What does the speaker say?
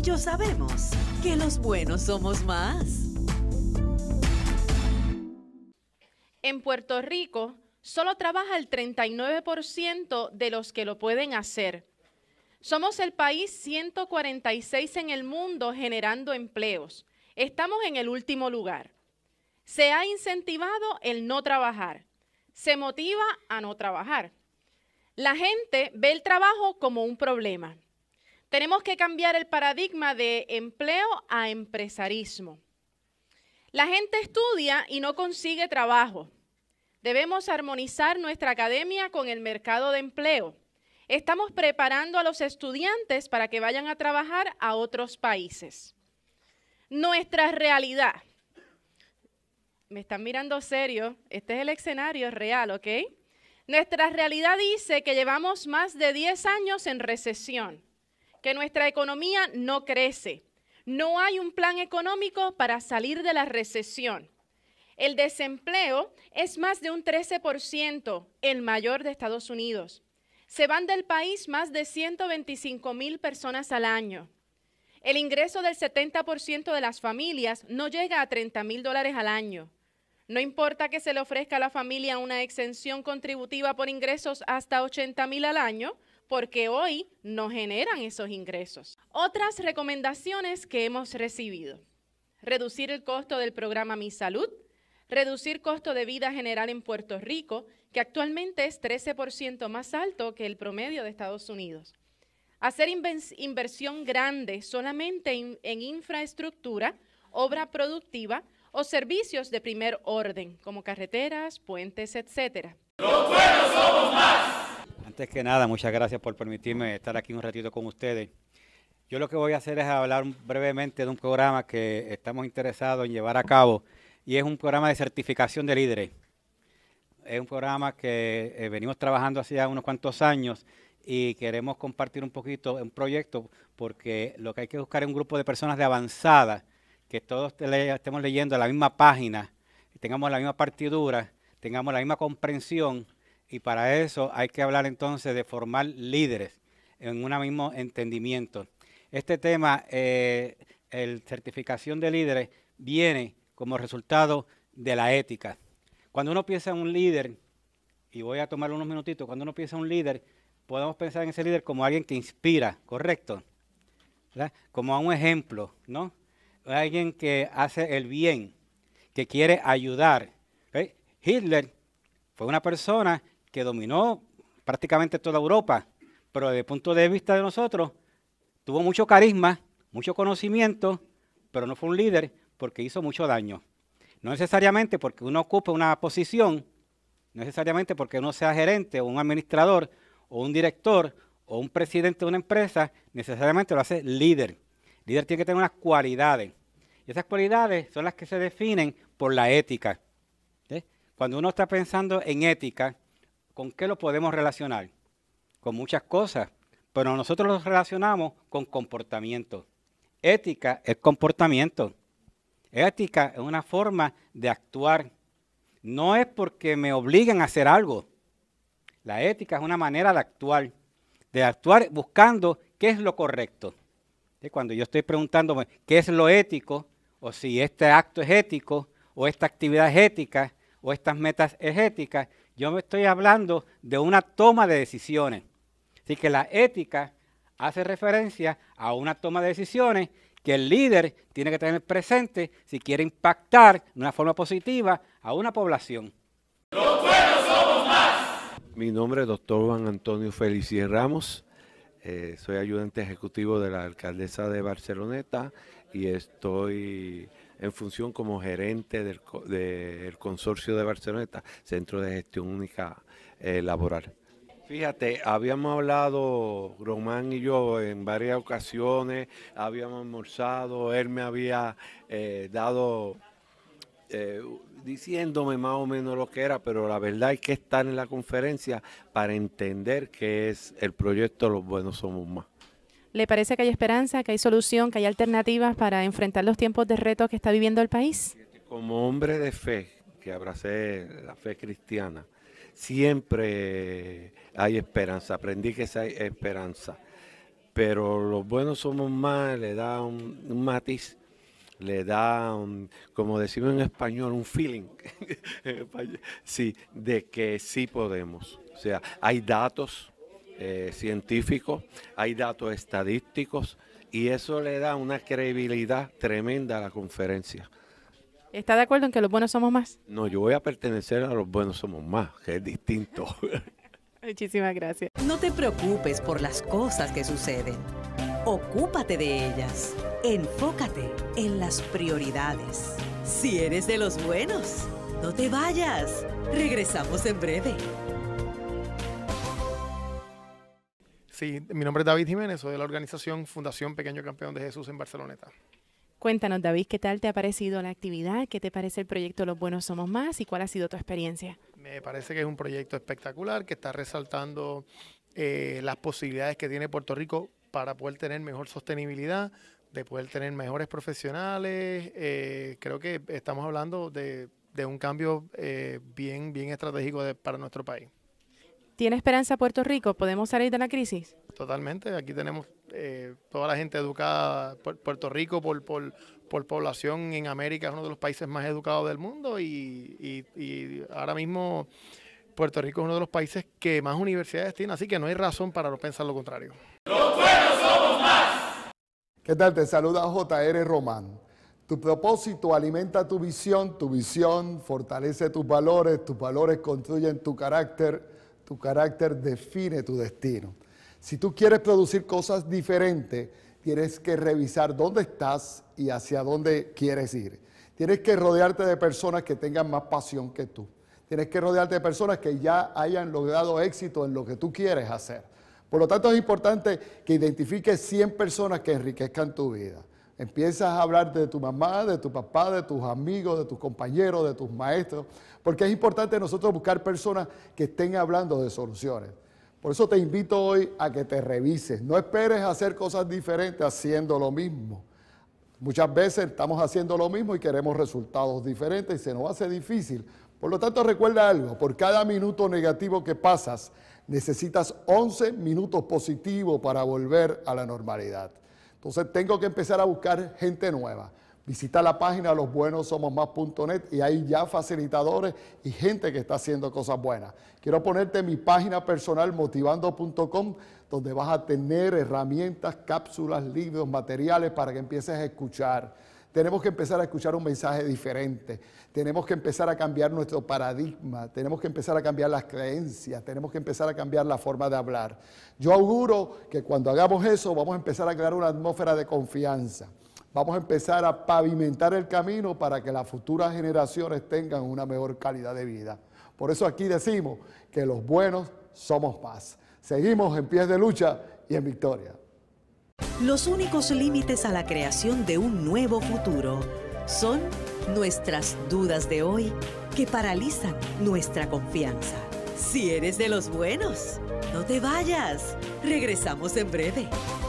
y yo sabemos que los buenos somos más. En Puerto Rico solo trabaja el 39% de los que lo pueden hacer. Somos el país 146 en el mundo generando empleos. Estamos en el último lugar. Se ha incentivado el no trabajar. Se motiva a no trabajar. La gente ve el trabajo como un problema. Tenemos que cambiar el paradigma de empleo a empresarismo. La gente estudia y no consigue trabajo. Debemos armonizar nuestra academia con el mercado de empleo. Estamos preparando a los estudiantes para que vayan a trabajar a otros países. Nuestra realidad. Me están mirando serio. Este es el escenario real, ¿ok? Nuestra realidad dice que llevamos más de 10 años en recesión que nuestra economía no crece. No hay un plan económico para salir de la recesión. El desempleo es más de un 13%, el mayor de Estados Unidos. Se van del país más de 125 mil personas al año. El ingreso del 70% de las familias no llega a 30 mil dólares al año. No importa que se le ofrezca a la familia una exención contributiva por ingresos hasta 80 mil al año, porque hoy no generan esos ingresos. Otras recomendaciones que hemos recibido. Reducir el costo del programa Mi Salud, reducir costo de vida general en Puerto Rico, que actualmente es 13% más alto que el promedio de Estados Unidos. Hacer inversión grande solamente en infraestructura, obra productiva o servicios de primer orden, como carreteras, puentes, etc. Los buenos somos más antes que nada, muchas gracias por permitirme estar aquí un ratito con ustedes. Yo lo que voy a hacer es hablar brevemente de un programa que estamos interesados en llevar a cabo y es un programa de certificación de líderes. Es un programa que eh, venimos trabajando hace unos cuantos años y queremos compartir un poquito un proyecto porque lo que hay que buscar es un grupo de personas de avanzada que todos estemos leyendo la misma página, tengamos la misma partidura, tengamos la misma comprensión y para eso hay que hablar entonces de formar líderes en un mismo entendimiento. Este tema, eh, el certificación de líderes, viene como resultado de la ética. Cuando uno piensa en un líder, y voy a tomar unos minutitos, cuando uno piensa en un líder, podemos pensar en ese líder como alguien que inspira, ¿correcto? Como a un ejemplo, ¿no? Alguien que hace el bien, que quiere ayudar. Hitler fue una persona que dominó prácticamente toda Europa, pero desde el punto de vista de nosotros, tuvo mucho carisma, mucho conocimiento, pero no fue un líder porque hizo mucho daño. No necesariamente porque uno ocupe una posición, no necesariamente porque uno sea gerente o un administrador o un director o un presidente de una empresa, necesariamente lo hace líder. líder tiene que tener unas cualidades. Y esas cualidades son las que se definen por la ética. Cuando uno está pensando en ética, ¿Con qué lo podemos relacionar? Con muchas cosas, pero nosotros lo relacionamos con comportamiento. Ética es comportamiento. Ética es una forma de actuar. No es porque me obliguen a hacer algo. La ética es una manera de actuar, de actuar buscando qué es lo correcto. Cuando yo estoy preguntándome qué es lo ético, o si este acto es ético, o esta actividad es ética, o estas metas es ética, yo me estoy hablando de una toma de decisiones. Así que la ética hace referencia a una toma de decisiones que el líder tiene que tener presente si quiere impactar de una forma positiva a una población. Los buenos somos más. Mi nombre es doctor Juan Antonio Felicier Ramos. Eh, soy ayudante ejecutivo de la alcaldesa de Barceloneta y estoy en función como gerente del, consorcio de Barceloneta, Centro de Gestión Única eh, Laboral. Fíjate, habíamos hablado, Román y yo, en varias ocasiones, habíamos almorzado, él me había eh, dado, eh, diciéndome más o menos lo que era, pero la verdad hay que estar en la conferencia para entender qué es el proyecto Los Buenos Somos Más. ¿Le parece que hay esperanza, que hay solución, que hay alternativas para enfrentar los tiempos de reto que está viviendo el país? Como hombre de fe, que abracé la fe cristiana, siempre hay esperanza. Aprendí que hay esperanza. Pero los buenos somos más, le da un, matiz, le da, como decimos en español, un feeling, sí, de que sí podemos. O sea, hay datos, eh, científicos, hay datos estadísticos y eso le da una credibilidad tremenda a la conferencia. ¿Está de acuerdo en que los buenos somos más? No, yo voy a pertenecer a los buenos somos más, que es distinto. Muchísimas gracias. No te preocupes por las cosas que suceden. Ocúpate de ellas. Enfócate en las prioridades. Si eres de los buenos, no te vayas. Regresamos en breve. Sí, mi nombre es David Jiménez, soy de la organización Fundación Pequeño Campeón de Jesús en Barceloneta. Cuéntanos, David, ¿qué tal te ha parecido la actividad? ¿Qué te parece el proyecto Los Buenos Somos Más y cuál ha sido tu experiencia? Me parece que es un proyecto espectacular que está resaltando eh, las posibilidades que tiene Puerto Rico para poder tener mejor sostenibilidad, de poder tener mejores profesionales. Eh, creo que estamos hablando de, un cambio eh, bien, bien estratégico para nuestro país. ¿Tiene esperanza Puerto Rico? ¿Podemos salir de la crisis? Totalmente. Aquí tenemos eh, toda la gente educada. Puerto Rico, por, por, por, población en América, es uno de los países más educados del mundo y, y, y, ahora mismo Puerto Rico es uno de los países que más universidades tiene, así que no hay razón para no pensar lo contrario. ¡Los buenos somos más! ¿Qué tal? Te saluda JR Román. Tu propósito alimenta tu visión, tu visión fortalece tus valores, tus valores construyen tu carácter tu carácter define tu destino. Si tú quieres producir cosas diferentes, tienes que revisar dónde estás y hacia dónde quieres ir. Tienes que rodearte de personas que tengan más pasión que tú. Tienes que rodearte de personas que ya hayan logrado éxito en lo que tú quieres hacer. Por lo tanto, es importante que identifiques 100 personas que enriquezcan tu vida. Empiezas a hablar de tu mamá, de tu papá, de tus amigos, de tus compañeros, de tus maestros, porque es importante nosotros buscar personas que estén hablando de soluciones. Por eso te invito hoy a que te revises. No esperes hacer cosas diferentes haciendo lo mismo. Muchas veces estamos haciendo lo mismo y queremos resultados diferentes y se nos hace difícil. Por lo tanto, recuerda algo, por cada minuto negativo que pasas, necesitas 11 minutos positivos para volver a la normalidad. Entonces tengo que empezar a buscar gente nueva. Visita la página losbuenosomosmas.net y hay ya facilitadores y gente que está haciendo cosas buenas. Quiero ponerte mi página personal motivando.com donde vas a tener herramientas, cápsulas, libros, materiales para que empieces a escuchar tenemos que empezar a escuchar un mensaje diferente. Tenemos que empezar a cambiar nuestro paradigma. Tenemos que empezar a cambiar las creencias. Tenemos que empezar a cambiar la forma de hablar. Yo auguro que cuando hagamos eso vamos a empezar a crear una atmósfera de confianza. Vamos a empezar a pavimentar el camino para que las futuras generaciones tengan una mejor calidad de vida. Por eso aquí decimos que los buenos somos paz. Seguimos en pies de lucha y en victoria. Los únicos límites a la creación de un nuevo futuro son nuestras dudas de hoy que paralizan nuestra confianza. Si eres de los buenos, no te vayas. Regresamos en breve.